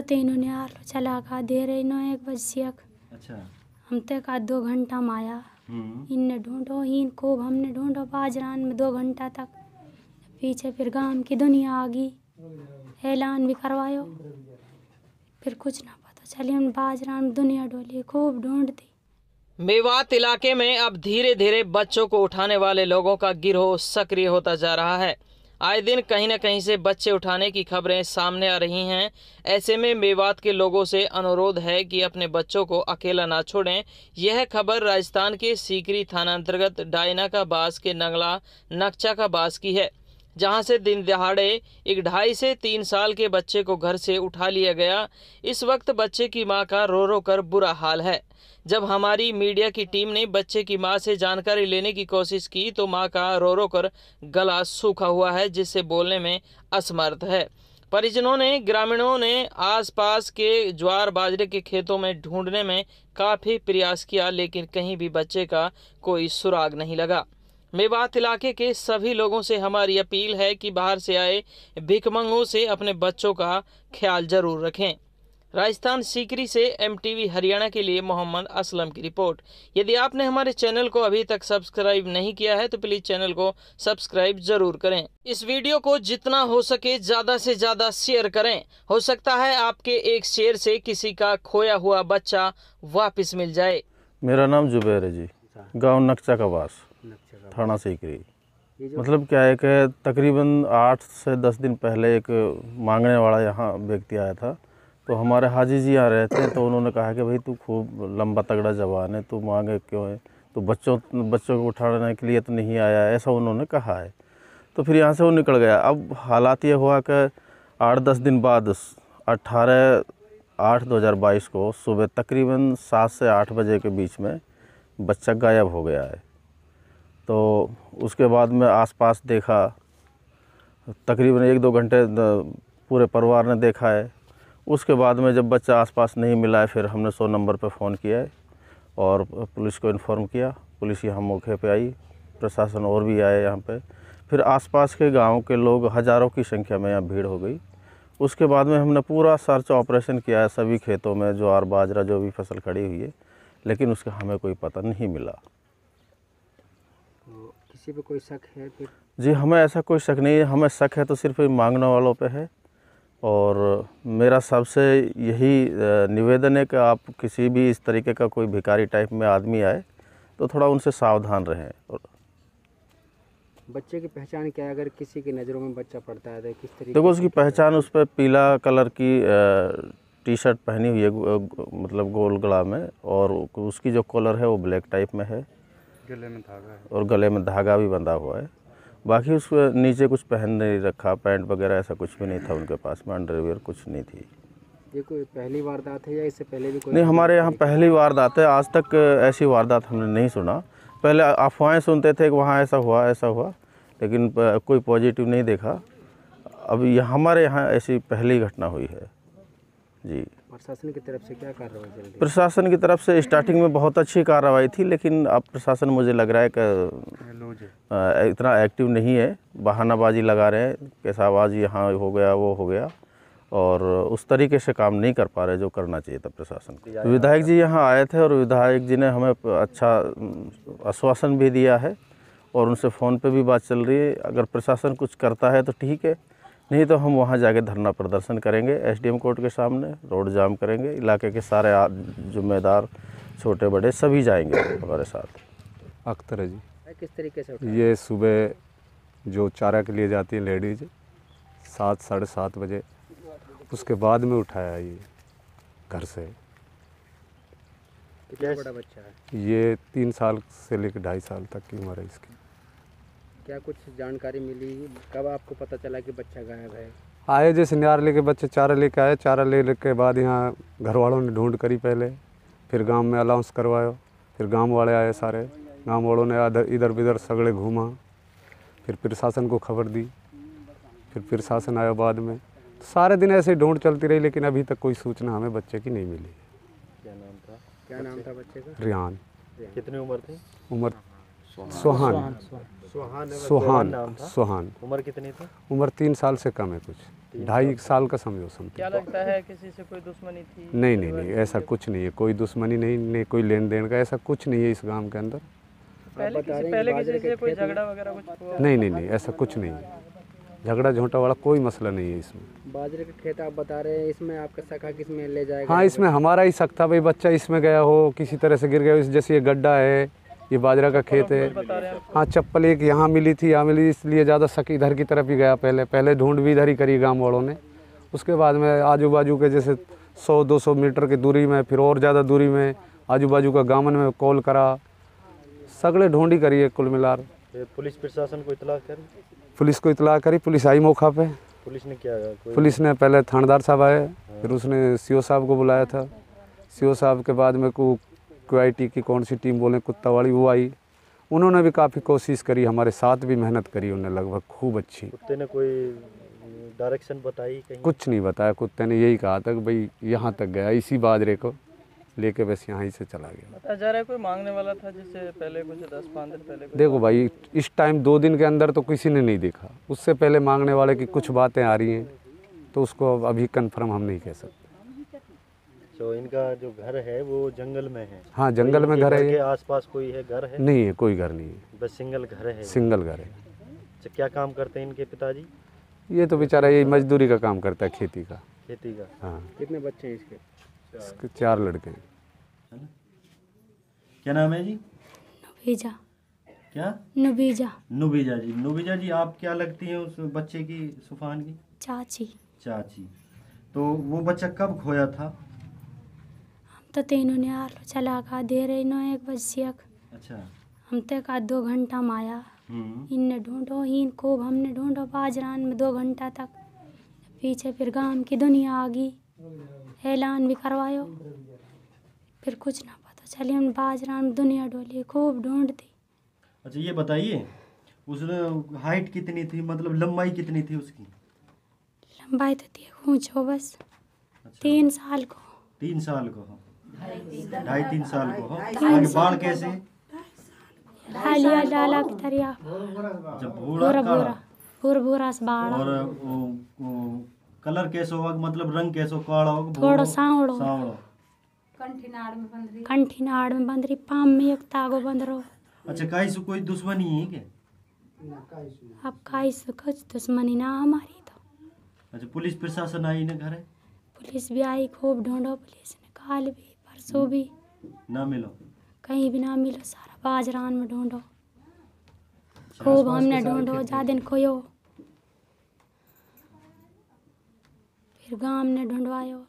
तो इन्होंने आलो चला का दे रहे नो एक बज बजे अच्छा हम तक का दो घंटा माया आया हम्म। इनने ढूंढो इन खूब हमने ढूंढो बाजरान में दो घंटा तक पीछे फिर गांव की दुनिया आ गई ऐलान भी करवायो फिर कुछ ना पता चले हम बाजरान में दुनिया डोली खूब ढूंढ दी मेवात इलाके में अब धीरे धीरे बच्चों को उठाने वाले लोगों का गिरोह सक्रिय होता जा रहा है आए दिन कहीं ना कहीं से बच्चे उठाने की खबरें सामने आ रही हैं ऐसे में मेवात के लोगों से अनुरोध है कि अपने बच्चों को अकेला ना छोड़ें यह खबर राजस्थान के सीकरी थाना अंतर्गत डायना का बास के नंगला नक्चा का बास की है जहां से दिन दहाड़े एक ढाई से तीन साल के बच्चे को घर से उठा लिया गया इस वक्त बच्चे की मां का रो रो कर बुरा हाल है जब हमारी मीडिया की टीम ने बच्चे की मां से जानकारी लेने की कोशिश की तो मां का रो रो कर गला सूखा हुआ है जिससे बोलने में असमर्थ है परिजनों ने ग्रामीणों ने आसपास के ज्वार बाजरे के खेतों में ढूंढने में काफ़ी प्रयास किया लेकिन कहीं भी बच्चे का कोई सुराग नहीं लगा मेवात इलाके के सभी लोगों से हमारी अपील है कि बाहर से आए भिकमंगों से अपने बच्चों का ख्याल जरूर रखें राजस्थान सीकरी से एमटीवी हरियाणा के लिए मोहम्मद असलम की रिपोर्ट यदि आपने हमारे चैनल को अभी तक सब्सक्राइब नहीं किया है तो प्लीज़ चैनल को सब्सक्राइब जरूर करें इस वीडियो को जितना हो सके ज़्यादा से ज़्यादा शेयर करें हो सकता है आपके एक शेयर से किसी का खोया हुआ बच्चा वापस मिल जाए मेरा नाम जुबैर है जी गाँव नक्चा का वास थाना सीकरी मतलब क्या है कि तकरीबन आठ से दस दिन पहले एक मांगने वाला यहाँ व्यक्ति आया था तो हमारे हाजी जी यहाँ रहते हैं तो उन्होंने कहा कि भाई तू खूब लंबा तगड़ा जवान है तू मांगे क्यों है तो बच्चों बच्चों को उठाने के लिए तो नहीं आया ऐसा उन्होंने कहा है तो फिर यहाँ से वो निकल गया अब हालात ये हुआ कि आठ दस दिन बाद अट्ठारह आठ दो हज़ार बाईस को सुबह तकरीबन सात से आठ बजे के बीच में बच्चा गायब हो गया है तो उसके बाद में आसपास देखा तकरीबन एक दो घंटे पूरे परिवार ने देखा है उसके बाद में जब बच्चा आसपास नहीं मिला है फिर हमने सौ नंबर पर फ़ोन किया है और पुलिस को इन्फॉर्म किया पुलिस यहाँ मौके पर आई प्रशासन और भी आए यहाँ पर फिर आसपास के गांव के लोग हज़ारों की संख्या में यहाँ भीड़ हो गई उसके बाद में हमने पूरा सर्च ऑपरेशन किया है सभी खेतों में ज्वार बाजरा जो भी फसल खड़ी हुई है लेकिन उसका हमें कोई पता नहीं मिला किसी पे कोई शक है फिर जी हमें ऐसा कोई शक नहीं है हमें शक है तो सिर्फ मांगने वालों पे है और मेरा सबसे यही निवेदन है कि आप किसी भी इस तरीके का कोई भिकारी टाइप में आदमी आए तो थोड़ा उनसे सावधान रहें और बच्चे की पहचान क्या है अगर किसी की नज़रों में बच्चा पड़ता है तो किस तरीके देखो उसकी पहचान उस पर पीला कलर की टी शर्ट पहनी हुई है मतलब गोल गला में और उसकी जो कॉलर है वो ब्लैक टाइप में है गले में धागा है और गले में धागा भी बंधा हुआ है बाकी उस नीचे कुछ पहन नहीं रखा पैंट वगैरह ऐसा कुछ भी नहीं था उनके पास में अंडरवेयर कुछ नहीं थी ये कोई पहली वारदात है या इससे पहले भी कोई नहीं हमारे यहाँ पहली वारदात है आज तक ऐसी वारदात हमने नहीं सुना पहले अफवाहें सुनते थे कि वहाँ ऐसा हुआ ऐसा हुआ लेकिन कोई पॉजिटिव नहीं देखा अब हमारे यहाँ ऐसी पहली घटना हुई है जी प्रशासन की तरफ से क्या कार्रवाई चल प्रशासन की तरफ से स्टार्टिंग में बहुत अच्छी कार्रवाई थी लेकिन अब प्रशासन मुझे लग रहा है कि इतना एक्टिव नहीं है बहानाबाजी लगा रहे हैं कैसा आवाज़ यहाँ हो गया वो हो गया और उस तरीके से काम नहीं कर पा रहे जो करना चाहिए था प्रशासन को विधायक जी यहाँ आए थे और विधायक जी ने हमें अच्छा आश्वासन भी दिया है और उनसे फ़ोन पे भी बात चल रही है अगर प्रशासन कुछ करता है तो ठीक है नहीं तो हम वहाँ जाके धरना प्रदर्शन करेंगे एसडीएम कोर्ट के सामने रोड जाम करेंगे इलाके के सारे जिम्मेदार छोटे बड़े सभी जाएंगे हमारे साथ अख्तर जी किस तरीके से ये सुबह जो चारा के लिए जाती है लेडीज सात साढ़े सात बजे उसके बाद में उठाया ये घर से बड़ा बच्चा है ये तीन साल से लेकर ढाई साल तक की उम्र है इसकी क्या कुछ जानकारी मिली कब आपको पता चला कि बच्चा गायब है आए जैसे सिंगार लेके बच्चे चारा लेके आए चारा ले के बाद यहाँ घर वालों ने ढूंढ करी पहले फिर गांव में अलाउंस करवाया फिर गांव वाले आए सारे गांव वालों ने इधर उधर सगड़े घूमा फिर प्रशासन को खबर दी फिर प्रशासन आया बाद में तो सारे दिन ऐसे ढूंढ चलती रही लेकिन अभी तक कोई सूचना हमें बच्चे की नहीं मिली क्या नाम था क्या नाम था बच्चे का रियान कितनी उम्र थी उम्र सोहान सोहान सोहान उम्र कितनी थी उम्र तीन साल से कम है कुछ ढाई साल का समझो समझ क्या लगता है किसी से कोई दुश्मनी थी नहीं नहीं नहीं ऐसा कुछ नहीं है कोई दुश्मनी नहीं नहीं कोई लेन देन का ऐसा कुछ नहीं है इस गांव के अंदर पहले किसी पहले किसी से कोई झगड़ा वगैरह कुछ नहीं नहीं नहीं ऐसा कुछ नहीं है झगड़ा झोंटा वाला कोई मसला नहीं है इसमें बाजरे का खेत आप बता रहे हैं इसमें आपका सखा किस में ले जाएगा हाँ इसमें हमारा ही सख्ता भाई बच्चा इसमें गया हो किसी तरह से गिर गया हो जैसे ये गड्ढा है ये बाजरा का खेत है हाँ चप्पल एक यहाँ मिली थी यहाँ मिली इसलिए ज़्यादा शक इधर की तरफ ही गया पहले पहले ढूंढ भी इधर ही करी गाँव वालों ने उसके बाद में आजू बाजू के जैसे 100-200 मीटर की दूरी में फिर और ज़्यादा दूरी में आजू बाजू का गामन में कॉल करा सगड़े ढूंढी करिए कुल मिलार पुलिस प्रशासन को इतला करी पुलिस को इतला करी पुलिस आई मौका पे पुलिस ने क्या पुलिस ने पहले थानेदार साहब आए हाँ। फिर उसने सी साहब को बुलाया था सी साहब के बाद में को क्वाइटी की कौन सी टीम बोलें कुत्ता वाली वो आई उन्होंने भी काफ़ी कोशिश करी हमारे साथ भी मेहनत करी उन्हें लगभग खूब अच्छी कुत्ते ने कोई डायरेक्शन बताई कहीं कुछ नहीं बताया कुत्ते ने यही कहा था कि भाई यहाँ तक गया इसी बाजरे को लेके बस यहाँ से चला गया बताया जा रहा है कोई मांगने वाला था जिससे पहले कुछ दस पाँच दिन पहले देखो भाई इस टाइम दो दिन के अंदर तो किसी ने नहीं देखा उससे पहले मांगने वाले की कुछ बातें आ रही हैं तो उसको अभी कन्फर्म हम नहीं कह सकते तो इनका जो घर है वो जंगल में है हाँ जंगल तो में घर है आस पास कोई है घर है नहीं है कोई घर नहीं है बस सिंगल घर है सिंगल घर है अच्छा क्या काम करते हैं इनके पिताजी ये तो बेचारा ये मजदूरी का काम करता है खेती का खेती का हाँ कितने बच्चे हैं इसके इसके चार लड़के हैं क्या नाम है जी नुबीजा क्या नुबीजा नुबीजा जी नुबीजा जी आप क्या लगती हैं उस बच्चे की सुफान की चाची चाची तो वो बच्चा कब खोया था तते इन्होंने आलो चला का दे रहे इनो एक बजे अच्छा हम तक आज दो घंटा माया आया हम्म। इनने ढूंढो इन खूब हमने ढूंढो बाजरान में दो घंटा तक पीछे फिर गांव की दुनिया आ गई ऐलान भी करवायो फिर कुछ ना पता चले हम बाजरान में दुनिया डोली खूब ढूंढती अच्छा ये बताइए उस हाइट कितनी थी मतलब लंबाई कितनी थी उसकी लंबाई तो थी जो बस अच्छा। तीन साल को तीन साल को हाँ ढाई तीन साल को हाँ। आगे बाढ़ कैसे हालिया डाला की जब भूरा भूरा भूर भूरा से बाढ़ और वो, कलर कैसे होगा मतलब रंग कैसो काला होगा थोड़ा सावड़ो सावड़ो कंठीनाड़ में बंदरी रही कंठीनाड़ में बंदरी पाम में एक तागो बंदरो अच्छा काई से कोई दुश्मनी है क्या अब काई से कुछ दुश्मनी ना हमारी तो अच्छा पुलिस प्रशासन आई ना घर पुलिस भी आई खूब ढूंढो पुलिस ने काल भी सो हम्म। भी ना मिलो कहीं भी ना मिलो सारा बाजरान में ढूंढो अच्छा, खूब हमने ढूंढो जा दिन खोयो फिर गांव ने ढूंढवायो